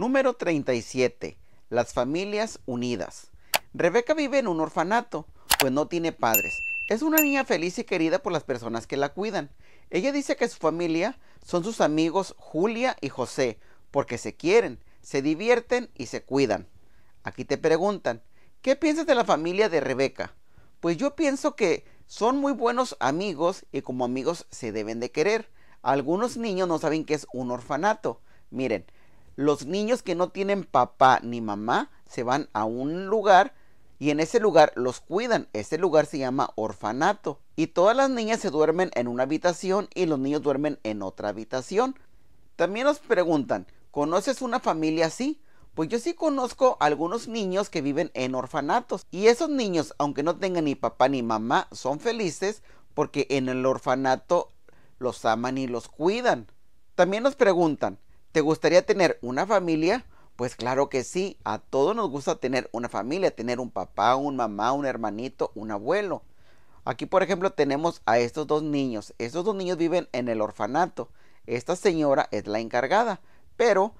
Número 37. Las familias unidas. Rebeca vive en un orfanato, pues no tiene padres. Es una niña feliz y querida por las personas que la cuidan. Ella dice que su familia son sus amigos Julia y José, porque se quieren, se divierten y se cuidan. Aquí te preguntan, ¿qué piensas de la familia de Rebeca? Pues yo pienso que son muy buenos amigos y como amigos se deben de querer. Algunos niños no saben que es un orfanato. Miren, los niños que no tienen papá ni mamá se van a un lugar y en ese lugar los cuidan. Ese lugar se llama orfanato. Y todas las niñas se duermen en una habitación y los niños duermen en otra habitación. También nos preguntan, ¿conoces una familia así? Pues yo sí conozco algunos niños que viven en orfanatos. Y esos niños, aunque no tengan ni papá ni mamá, son felices porque en el orfanato los aman y los cuidan. También nos preguntan, ¿Te gustaría tener una familia? Pues claro que sí, a todos nos gusta tener una familia, tener un papá, un mamá, un hermanito, un abuelo. Aquí por ejemplo tenemos a estos dos niños. Estos dos niños viven en el orfanato. Esta señora es la encargada, pero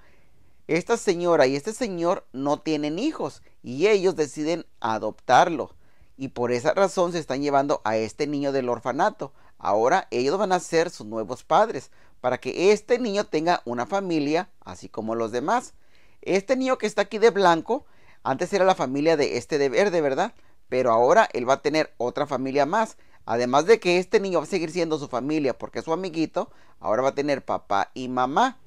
esta señora y este señor no tienen hijos y ellos deciden adoptarlo. Y por esa razón se están llevando a este niño del orfanato. Ahora ellos van a ser sus nuevos padres para que este niño tenga una familia así como los demás. Este niño que está aquí de blanco, antes era la familia de este de verde, ¿verdad? Pero ahora él va a tener otra familia más. Además de que este niño va a seguir siendo su familia porque es su amiguito ahora va a tener papá y mamá.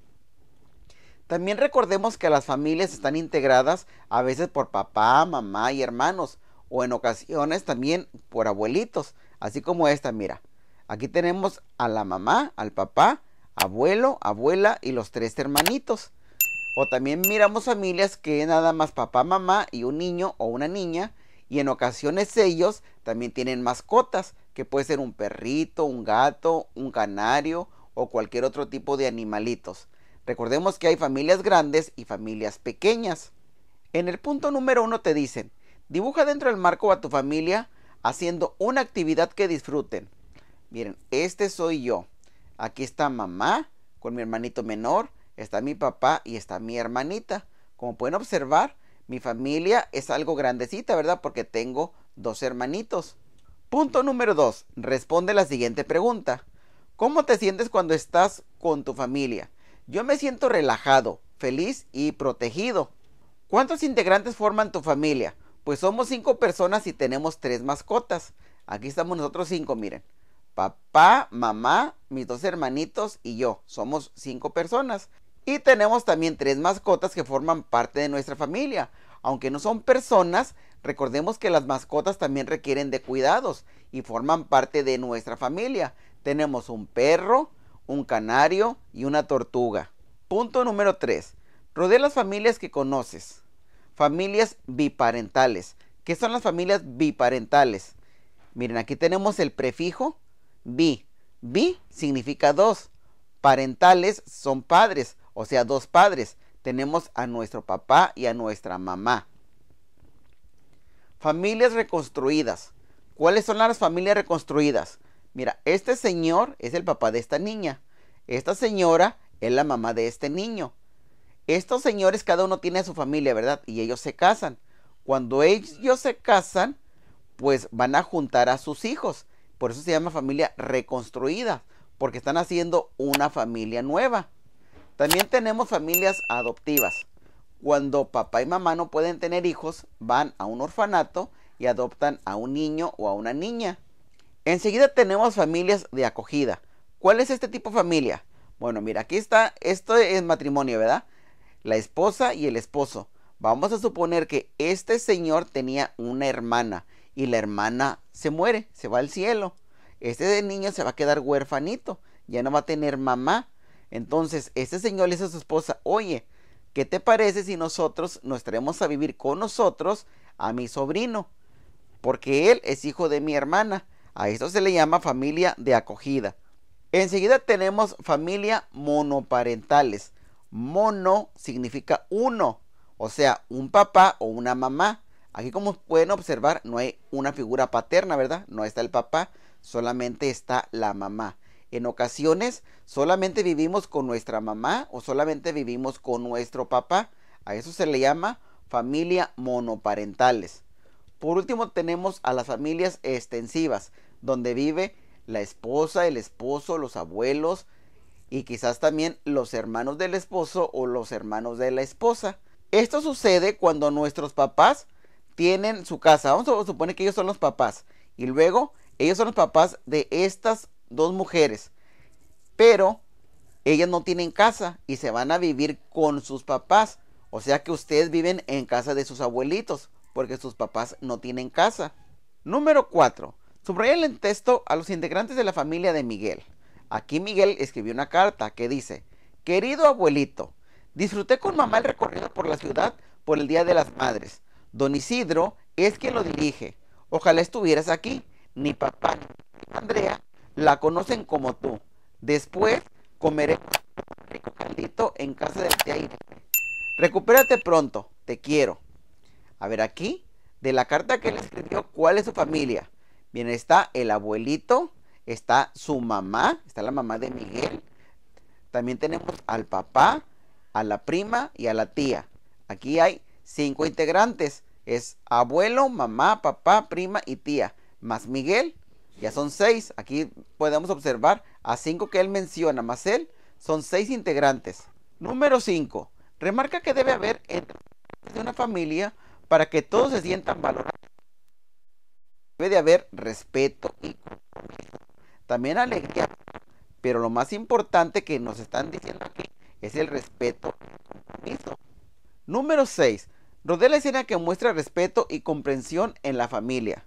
También recordemos que las familias están integradas a veces por papá, mamá y hermanos o en ocasiones también por abuelitos, así como esta, mira. Aquí tenemos a la mamá, al papá, abuelo, abuela y los tres hermanitos. O también miramos familias que nada más papá, mamá y un niño o una niña. Y en ocasiones ellos también tienen mascotas, que puede ser un perrito, un gato, un canario o cualquier otro tipo de animalitos. Recordemos que hay familias grandes y familias pequeñas. En el punto número uno te dicen, dibuja dentro del marco a tu familia haciendo una actividad que disfruten. Miren, este soy yo. Aquí está mamá con mi hermanito menor, está mi papá y está mi hermanita. Como pueden observar, mi familia es algo grandecita, ¿verdad? Porque tengo dos hermanitos. Punto número 2. Responde la siguiente pregunta. ¿Cómo te sientes cuando estás con tu familia? Yo me siento relajado, feliz y protegido. ¿Cuántos integrantes forman tu familia? Pues somos cinco personas y tenemos tres mascotas. Aquí estamos nosotros cinco, miren. Papá, mamá, mis dos hermanitos y yo. Somos cinco personas. Y tenemos también tres mascotas que forman parte de nuestra familia. Aunque no son personas, recordemos que las mascotas también requieren de cuidados y forman parte de nuestra familia. Tenemos un perro, un canario y una tortuga. Punto número 3. Rodea las familias que conoces. Familias biparentales. ¿Qué son las familias biparentales? Miren, aquí tenemos el prefijo vi vi significa dos. Parentales son padres, o sea, dos padres. Tenemos a nuestro papá y a nuestra mamá. Familias reconstruidas. ¿Cuáles son las familias reconstruidas? Mira, este señor es el papá de esta niña. Esta señora es la mamá de este niño. Estos señores cada uno tiene su familia, ¿verdad? Y ellos se casan. Cuando ellos se casan, pues van a juntar a sus hijos. Por eso se llama familia reconstruida, porque están haciendo una familia nueva. También tenemos familias adoptivas. Cuando papá y mamá no pueden tener hijos, van a un orfanato y adoptan a un niño o a una niña. Enseguida tenemos familias de acogida. ¿Cuál es este tipo de familia? Bueno, mira, aquí está, esto es matrimonio, ¿verdad? La esposa y el esposo. Vamos a suponer que este señor tenía una hermana y la hermana se muere, se va al cielo. Este niño se va a quedar huérfanito, ya no va a tener mamá. Entonces, este señor le dice a su esposa, oye, ¿qué te parece si nosotros nos traemos a vivir con nosotros a mi sobrino? Porque él es hijo de mi hermana. A esto se le llama familia de acogida. Enseguida tenemos familia monoparentales. Mono significa uno, o sea, un papá o una mamá. Aquí como pueden observar no hay una figura paterna, ¿verdad? No está el papá, solamente está la mamá. En ocasiones solamente vivimos con nuestra mamá o solamente vivimos con nuestro papá. A eso se le llama familia monoparentales. Por último tenemos a las familias extensivas, donde vive la esposa, el esposo, los abuelos y quizás también los hermanos del esposo o los hermanos de la esposa. Esto sucede cuando nuestros papás tienen su casa. Vamos a suponer que ellos son los papás. Y luego, ellos son los papás de estas dos mujeres. Pero ellas no tienen casa y se van a vivir con sus papás. O sea que ustedes viven en casa de sus abuelitos, porque sus papás no tienen casa. Número 4. subrayen el texto a los integrantes de la familia de Miguel. Aquí Miguel escribió una carta que dice, Querido abuelito, disfruté con mamá el recorrido por la ciudad por el Día de las Madres. Don Isidro es quien lo dirige. Ojalá estuvieras aquí. Ni papá ni Andrea la conocen como tú. Después comeremos un rico caldito en casa de tía Irene. Recupérate pronto, te quiero. A ver aquí, de la carta que él escribió, ¿cuál es su familia? Bien, está el abuelito, está su mamá, está la mamá de Miguel. También tenemos al papá, a la prima y a la tía. Aquí hay cinco integrantes. Es abuelo, mamá, papá, prima y tía. Más Miguel, ya son seis. Aquí podemos observar a cinco que él menciona, más él, son seis integrantes. Número cinco. Remarca que debe haber entre una familia para que todos se sientan valorados. Debe de haber respeto y También alegría. Pero lo más importante que nos están diciendo aquí es el respeto Número 6. Rodé la escena que muestra respeto y comprensión en la familia.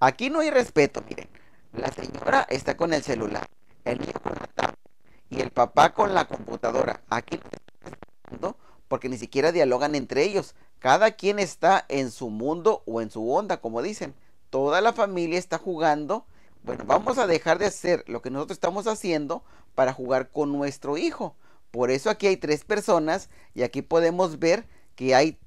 Aquí no hay respeto, miren. La señora está con el celular, el niño con la tablet y el papá con la computadora. Aquí no porque ni siquiera dialogan entre ellos. Cada quien está en su mundo o en su onda, como dicen. Toda la familia está jugando. Bueno, vamos a dejar de hacer lo que nosotros estamos haciendo para jugar con nuestro hijo. Por eso aquí hay tres personas y aquí podemos ver que hay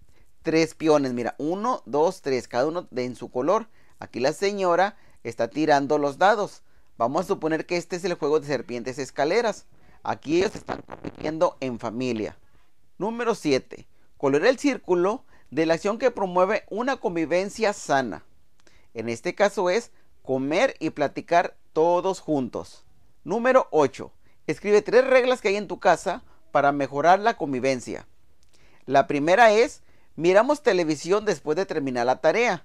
tres piones. Mira, uno, dos, tres, cada uno en su color. Aquí la señora está tirando los dados. Vamos a suponer que este es el juego de serpientes escaleras. Aquí ellos están compitiendo en familia. Número 7. Colorea el círculo de la acción que promueve una convivencia sana. En este caso es comer y platicar todos juntos. Número 8. Escribe tres reglas que hay en tu casa para mejorar la convivencia. La primera es, miramos televisión después de terminar la tarea.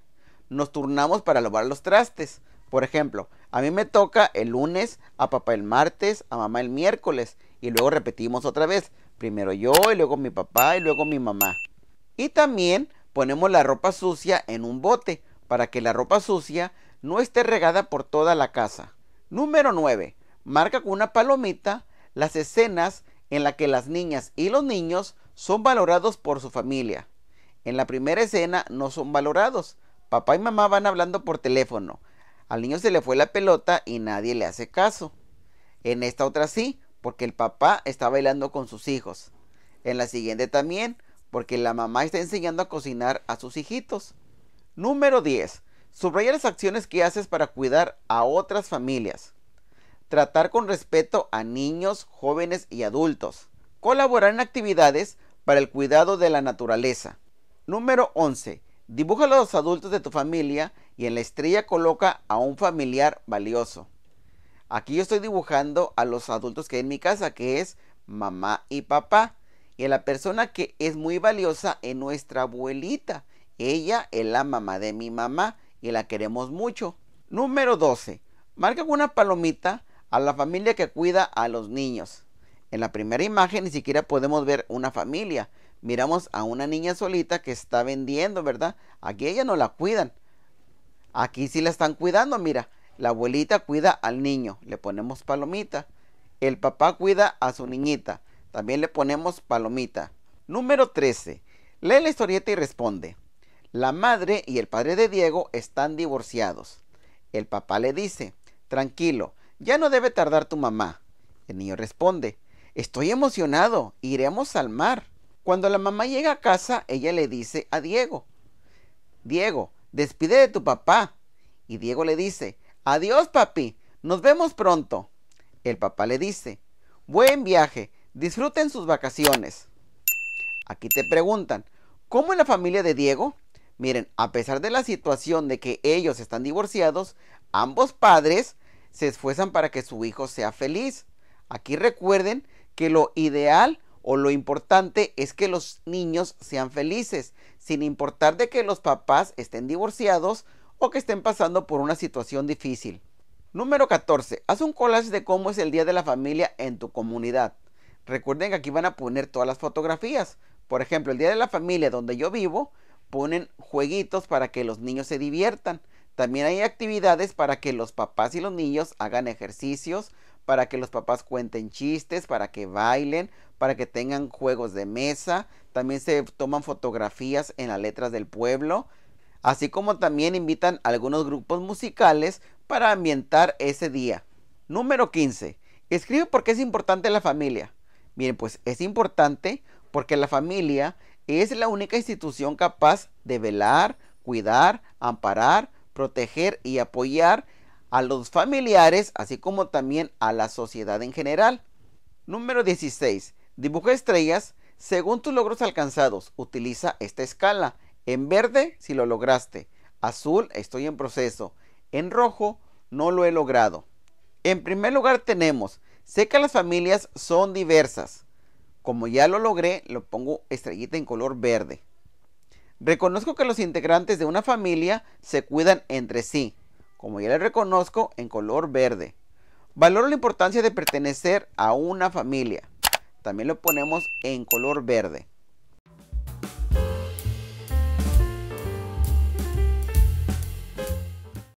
Nos turnamos para lavar los trastes. Por ejemplo, a mí me toca el lunes, a papá el martes, a mamá el miércoles y luego repetimos otra vez. Primero yo y luego mi papá y luego mi mamá. Y también ponemos la ropa sucia en un bote para que la ropa sucia no esté regada por toda la casa. Número 9 marca con una palomita las escenas en las que las niñas y los niños son valorados por su familia. En la primera escena no son valorados. Papá y mamá van hablando por teléfono. Al niño se le fue la pelota y nadie le hace caso. En esta otra sí, porque el papá está bailando con sus hijos. En la siguiente también, porque la mamá está enseñando a cocinar a sus hijitos. Número 10. Subraya las acciones que haces para cuidar a otras familias tratar con respeto a niños, jóvenes y adultos, colaborar en actividades para el cuidado de la naturaleza. Número 11. Dibuja a los adultos de tu familia y en la estrella coloca a un familiar valioso. Aquí yo estoy dibujando a los adultos que hay en mi casa, que es mamá y papá. Y a la persona que es muy valiosa es nuestra abuelita. Ella es la mamá de mi mamá y la queremos mucho. Número 12. Marca una palomita a la familia que cuida a los niños. En la primera imagen ni siquiera podemos ver una familia. Miramos a una niña solita que está vendiendo, ¿verdad? Aquí ella no la cuidan. Aquí sí la están cuidando, mira. La abuelita cuida al niño, le ponemos palomita. El papá cuida a su niñita, también le ponemos palomita. Número 13. Lee la historieta y responde. La madre y el padre de Diego están divorciados. El papá le dice, tranquilo, ya no debe tardar tu mamá. El niño responde, Estoy emocionado, iremos al mar. Cuando la mamá llega a casa, ella le dice a Diego, Diego, despide de tu papá. Y Diego le dice, Adiós papi, nos vemos pronto. El papá le dice, Buen viaje, disfruten sus vacaciones. Aquí te preguntan, ¿cómo en la familia de Diego? Miren, a pesar de la situación de que ellos están divorciados, ambos padres se esfuerzan para que su hijo sea feliz. Aquí recuerden que lo ideal o lo importante es que los niños sean felices, sin importar de que los papás estén divorciados o que estén pasando por una situación difícil. Número 14. Haz un collage de cómo es el Día de la Familia en tu comunidad. Recuerden que aquí van a poner todas las fotografías. Por ejemplo, el Día de la Familia donde yo vivo, ponen jueguitos para que los niños se diviertan. También hay actividades para que los papás y los niños hagan ejercicios, para que los papás cuenten chistes, para que bailen, para que tengan juegos de mesa. También se toman fotografías en las letras del pueblo. Así como también invitan a algunos grupos musicales para ambientar ese día. Número 15. Escribe por qué es importante la familia. Bien, pues es importante porque la familia es la única institución capaz de velar, cuidar, amparar, proteger y apoyar a los familiares, así como también a la sociedad en general. Número 16. Dibuja estrellas según tus logros alcanzados. Utiliza esta escala. En verde, si lo lograste. Azul, estoy en proceso. En rojo, no lo he logrado. En primer lugar tenemos, sé que las familias son diversas. Como ya lo logré, lo pongo estrellita en color verde. Reconozco que los integrantes de una familia se cuidan entre sí, como ya le reconozco en color verde. Valoro la importancia de pertenecer a una familia. También lo ponemos en color verde.